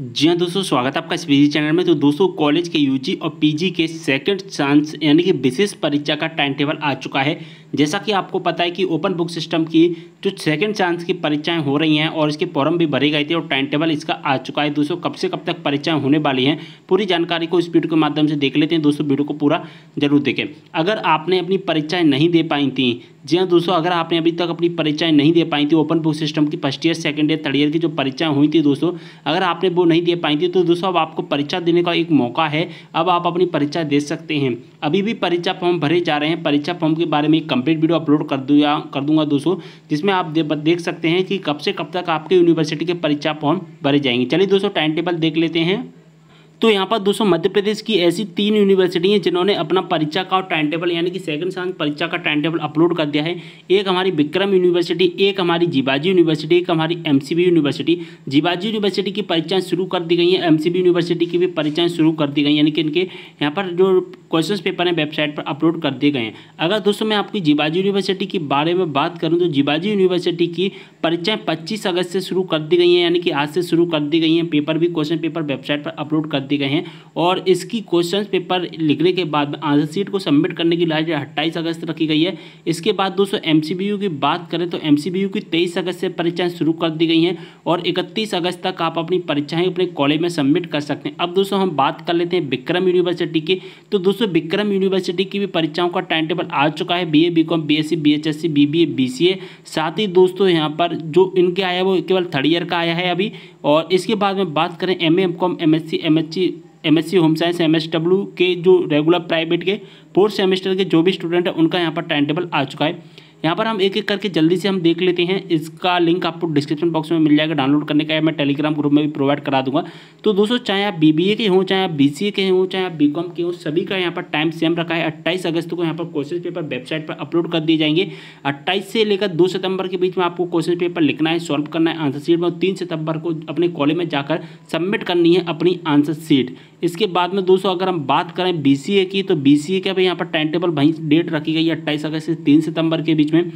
जी हाँ दोस्तों स्वागत है आपका इस पी चैनल में तो दोस्तों कॉलेज के यूजी और पीजी के सेकंड चांस यानी कि विशेष परीक्षा का टाइम टेबल आ चुका है जैसा कि आपको पता है कि ओपन बुक सिस्टम की जो सेकंड चांस की परीक्षाएं हो रही हैं और इसके फॉर्म भी भरे गई थी और टाइम टेबल इसका आ चुका है दोस्तों कब से कब तक परीक्षाएं होने वाली हैं पूरी जानकारी को इस वीडियो के माध्यम से देख लेते हैं दोस्तों वीडियो को पूरा जरूर देखें अगर आपने अपनी परीक्षाएँ नहीं दे पाई थी जी हाँ दोस्तों अगर आपने अभी तक अपनी परीक्षाएं नहीं दे पाई थी ओपन बुक सिस्टम की first year second year third year की जो परीक्षाएं हुई थी दोस्तों अगर आपने वो नहीं दे पाई थी तो दोस्तों अब आपको परीक्षा देने का एक मौका है अब आप अपनी परीक्षा दे सकते हैं अभी भी परीक्षा फॉर्म भरे जा रहे हैं परीक्षा फॉर्म के बारे में कम कंप्लीट वीडियो अपलोड कर दूँगा कर दूंगा दोस्तों जिसमें आप देख सकते हैं कि कब से कब तक आपके यूनिवर्सिटी के परीक्षा फॉर्म भरे जाएंगे चलिए दोस्तों टाइम टेबल देख लेते हैं तो यहाँ पर दोस्तों मध्य प्रदेश की ऐसी तीन यूनिवर्सिटी हैं जिन्होंने अपना परीक्षा का टाइम टेबल यानी कि सेकंड सांस परीक्षा का टाइम टेबल अपलोड कर दिया है एक हमारी विक्रम यूनिवर्सिटी एक हमारी जीबाजी यूनिवर्सिटी एक हमारी एम यूनिवर्सिटी जीबाजी यूनिवर्सिटी की परीक्षाएँ शुरू कर दी गई हैं एम यूनिवर्सिटी की भी परीक्षाएँ शुरू कर दी गई यानी कि इनके यहाँ पर जो क्वेश्चन पेपर हैं वेबसाइट पर अपलोड कर दिए गए हैं अगर दोस्तों मैं आपकी जीबाजी यूनिवर्सिटी के बारे में बात करूँ तो जीबाजी यूनिवर्सिटी की परीक्षाएँ पच्चीस अगस्त से शुरू कर दी गई हैं यानी कि आज से शुरू कर दी गई हैं पेपर भी क्वेश्चन पेपर वेबसाइट पर अपलोड कर दिए गए हैं और इसकी क्वेश्चन पेपर लिखने के बाद आंसर सीट को सबमिट करने की लास्ट डेट अट्ठाईस अगस्त रखी गई है इसके बाद दोस्तों एम की बात करें तो एम की तेईस अगस्त से परीक्षाएँ शुरू कर दी गई हैं और इकतीस अगस्त तक आप अपनी परीक्षाएँ अपने कॉलेज में सबमिट कर सकते हैं अब दोस्तों हम बात कर लेते हैं विक्रम यूनिवर्सिटी की तो दोस्तों विक्रम यूनिवर्सिटी की भी परीक्षाओं का टाइम टेबल आ चुका है B A B Com B S साथ ही दोस्तों यहाँ पर जो इनके आया है वो केवल थर्ड ईयर का आया है अभी और इसके बाद में बात करें M A M Com M S C M S C home science M S W के जो रेगुलर प्राइवेट के फोर्थ सेमेस्टर के जो भी स्टूडेंट है उनका यहाँ पर टाइम टेबल आ चुका है यहाँ पर हम एक एक करके जल्दी से हम देख लेते हैं इसका लिंक आपको डिस्क्रिप्शन बॉक्स में मिल जाएगा डाउनलोड करने का मैं टेलीग्राम ग्रुप में भी प्रोवाइड करा दूंगा तो दोस्तों चाहे आप बी के हों चाहे आप बी के हों चाहे आप बी के हों सभी का यहाँ पर टाइम सेम रखा है अट्ठाईस अगस्त को यहाँ पर क्वेश्चन पेपर वेबसाइट पर अपलोड कर दिए जाएंगे अट्ठाईस से लेकर दो सितंबर के बीच में आपको क्वेश्चन पेपर लिखना है सॉल्व करना है आंसर शीट में तीन सितंबर को अपने कॉलेज में जाकर सबमिट करनी है अपनी आंसर शीट इसके बाद में दोस्तों अगर हम बात करें बी की तो बी सी का भी यहाँ पर टाइम टेबल वहीं डेट रखी गई है अट्ठाईस अगस्त से तीन सितंबर के बीच में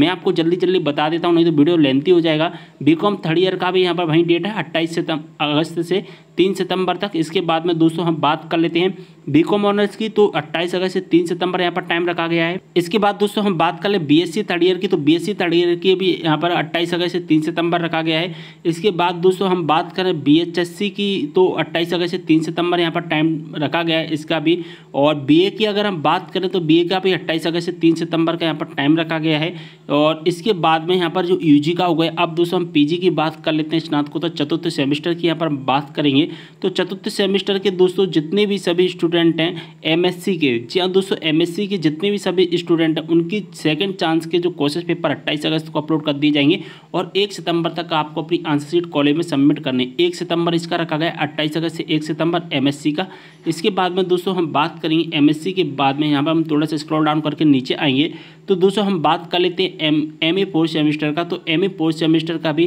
मैं आपको जल्दी जल्दी बता देता हूँ नहीं तो वीडियो लेंथी हो जाएगा बी थर्ड ईयर का भी यहाँ पर वहीं डेट है अट्ठाईस अगस्त से तीन सितंबर तक इसके बाद में दोस्तों हम बात कर लेते हैं बी कॉम ऑनर्स की तो 28 अगस्त से 3 सितंबर यहाँ पर टाइम रखा गया है इसके बाद दोस्तों हम बात कर ले बीएससी थर्ड ईयर की तो बीएससी थर्ड ईयर की भी यहाँ पर 28 अगस्त से 3 सितंबर रखा गया है इसके बाद दोस्तों हम बात करें बीएचएससी की तो 28 अगस्त से 3 सितंबर यहाँ पर टाइम रखा गया है इसका भी और ए की अगर हम बात करें तो ए का भी अट्ठाईस अगस्त से तीन सितंबर का यहाँ पर टाइम रखा गया है और इसके बाद में यहाँ पर जो यू का हो गया अब दोस्तों हम पी की बात कर लेते हैं स्नातकोत्तर चतुर्थ सेमेस्टर की यहाँ पर बात करेंगे तो चतुर्थ सेमेस्टर के दोस्तों जितने भी सभी स्टूडेंट हैं एम के जी हाँ दोस्तों एम के जितने भी सभी स्टूडेंट हैं उनकी सेकेंड चांस के जो क्वेश्चन पेपर अट्ठाईस अगस्त को अपलोड कर दिए जाएंगे और एक सितंबर तक आपको अपनी आंसर शीट कॉलेज में सबमिट करने एक सितंबर इसका रखा गया अट्ठाईस अगस्त से एक सितंबर एम का इसके बाद में दोस्तों हम बात करेंगे एम के बाद में यहाँ पर हम थोड़ा सा स्क्रॉल डाउन करके नीचे आएंगे तो दोस्तों हम बात कर लेते हैं M M A fourth semester का तो एम ए फोर्थ सेमेस्टर का भी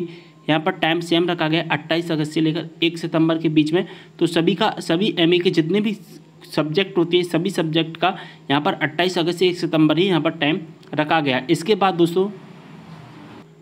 यहाँ पर टाइम सेम रखा गया अट्ठाईस अगस्त से लेकर एक सितंबर के बीच में तो सभी का सभी एम के जितने भी सब्जेक्ट होते हैं सभी सब्जेक्ट का यहाँ पर अट्ठाईस अगस्त से एक सितंबर ही यहाँ पर टाइम रखा गया इसके बाद दोस्तों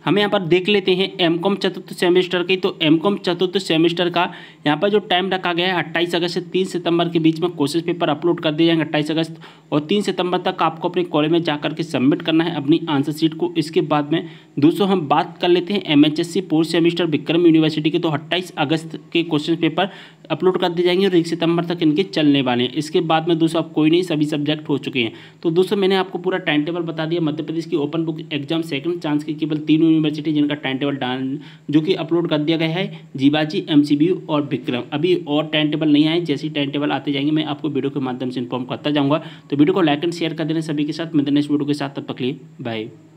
हम यहाँ पर देख लेते हैं एम कॉम चतुर्थ सेमेस्टर की तो एम कॉम चतुर्थ सेमेस्टर का यहाँ पर जो टाइम रखा गया है अट्ठाईस अगस्त से तीन सितंबर के बीच में कोशिश पेपर अपलोड कर दिए जाएंगे अट्ठाईस अगस्त और तीन सितंबर तक आपको अपने कॉलेज में जाकर के सबमिट करना है अपनी आंसर शीट को इसके बाद में दोस्तों हम बात कर लेते हैं एमएचएससी पूर्व सेमिस्टर विक्रम यूनिवर्सिटी के तो अट्ठाईस अगस्त के क्वेश्चन पेपर अपलोड कर दिए जाएंगे और एक सितंबर तक इनके चलने वाले हैं इसके बाद में दोस्तों आप कोई नहीं सभी सब्जेक्ट हो चुके हैं तो दोस्तों मैंने आपको पूरा टाइम टेबल बता दिया मध्य प्रदेश की open book exam second chance की केवल तीन यूनिवर्सिटी जिनका टाइम टेबल डाल जो कि अपलोड कर दिया गया है जीबाजी एम और विक्रम अभी और टाइम टेबल नहीं आए जैसे टाइम टेबल आते जाएंगे मैं आपको वीडियो के माध्यम से इन्फॉर्म करता जाऊँगा तो वीडियो को लाइक एंड शेयर कर देने सभी के साथ मिलते नेक्स्ट वीडियो के साथ तब तक लिए बाय